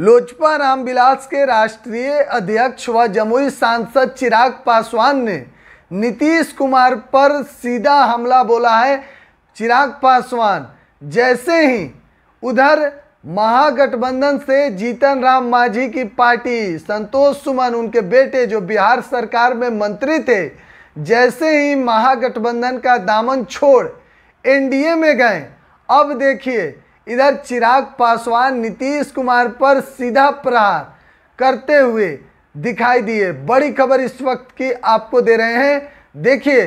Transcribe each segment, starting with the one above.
लोजपा रामविलास के राष्ट्रीय अध्यक्ष व जमुई सांसद चिराग पासवान ने नीतीश कुमार पर सीधा हमला बोला है चिराग पासवान जैसे ही उधर महागठबंधन से जीतन राम मांझी की पार्टी संतोष सुमन उनके बेटे जो बिहार सरकार में मंत्री थे जैसे ही महागठबंधन का दामन छोड़ एनडीए में गए अब देखिए इधर चिराग पासवान नीतीश कुमार पर सीधा प्रहार करते हुए दिखाई दिए बड़ी खबर इस वक्त की आपको दे रहे हैं देखिए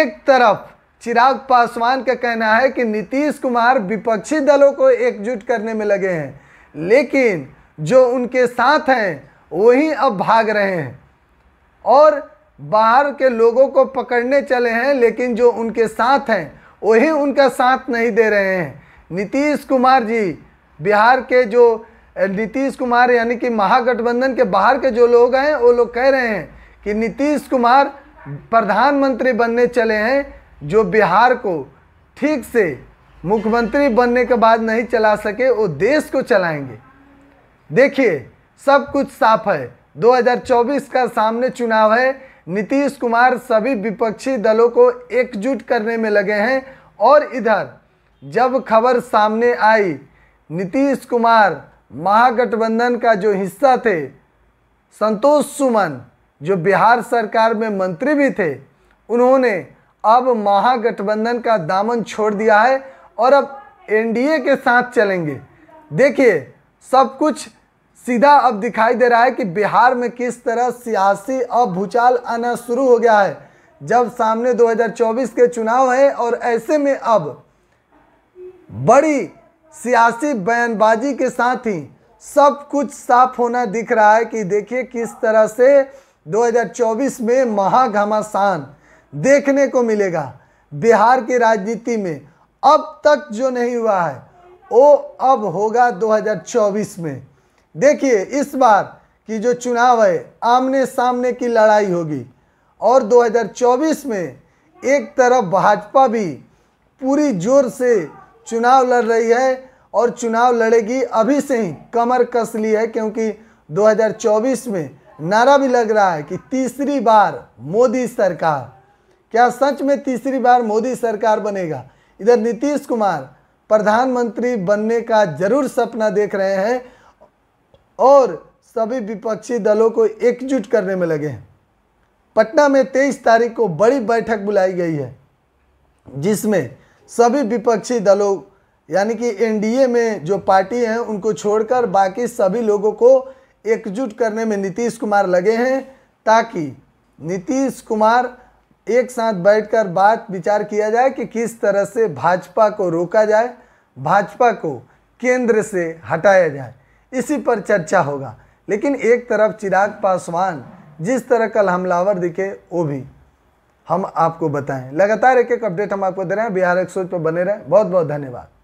एक तरफ चिराग पासवान का कहना है कि नीतीश कुमार विपक्षी दलों को एकजुट करने में लगे हैं लेकिन जो उनके साथ हैं वही अब भाग रहे हैं और बाहर के लोगों को पकड़ने चले हैं लेकिन जो उनके साथ हैं वही उनका साथ नहीं दे रहे हैं नीतीश कुमार जी बिहार के जो नीतीश कुमार यानी कि महागठबंधन के बाहर के जो लोग हैं वो लोग कह रहे हैं कि नीतीश कुमार प्रधानमंत्री बनने चले हैं जो बिहार को ठीक से मुख्यमंत्री बनने के बाद नहीं चला सके वो देश को चलाएंगे देखिए सब कुछ साफ है 2024 का सामने चुनाव है नीतीश कुमार सभी विपक्षी दलों को एकजुट करने में लगे हैं और इधर जब खबर सामने आई नीतीश कुमार महागठबंधन का जो हिस्सा थे संतोष सुमन जो बिहार सरकार में मंत्री भी थे उन्होंने अब महागठबंधन का दामन छोड़ दिया है और अब एनडीए के साथ चलेंगे देखिए सब कुछ सीधा अब दिखाई दे रहा है कि बिहार में किस तरह सियासी अब भूचाल आना शुरू हो गया है जब सामने 2024 के चुनाव हैं और ऐसे में अब बड़ी सियासी बयानबाजी के साथ ही सब कुछ साफ होना दिख रहा है कि देखिए किस तरह से 2024 में महाघमासान देखने को मिलेगा बिहार की राजनीति में अब तक जो नहीं हुआ है वो अब होगा 2024 में देखिए इस बार की जो चुनाव है आमने सामने की लड़ाई होगी और 2024 में एक तरफ भाजपा भी पूरी जोर से चुनाव लड़ रही है और चुनाव लड़ेगी अभी से ही कमर कस ली है क्योंकि 2024 में नारा भी लग रहा है कि तीसरी बार मोदी सरकार क्या सच में तीसरी बार मोदी सरकार बनेगा इधर नीतीश कुमार प्रधानमंत्री बनने का जरूर सपना देख रहे हैं और सभी विपक्षी दलों को एकजुट करने में लगे हैं पटना में तेईस तारीख को बड़ी बैठक बुलाई गई है जिसमें सभी विपक्षी दलों यानी कि एनडीए में जो पार्टी हैं उनको छोड़कर बाकी सभी लोगों को एकजुट करने में नीतीश कुमार लगे हैं ताकि नीतीश कुमार एक साथ बैठकर बात विचार किया जाए कि किस तरह से भाजपा को रोका जाए भाजपा को केंद्र से हटाया जाए इसी पर चर्चा होगा लेकिन एक तरफ चिराग पासवान जिस तरह कल हमलावर दिखे वो भी हम आपको बताएं लगातार एक एक अपडेट हम आपको दे रहे हैं बिहार एक्सप्रेस पर बने रहें बहुत बहुत धन्यवाद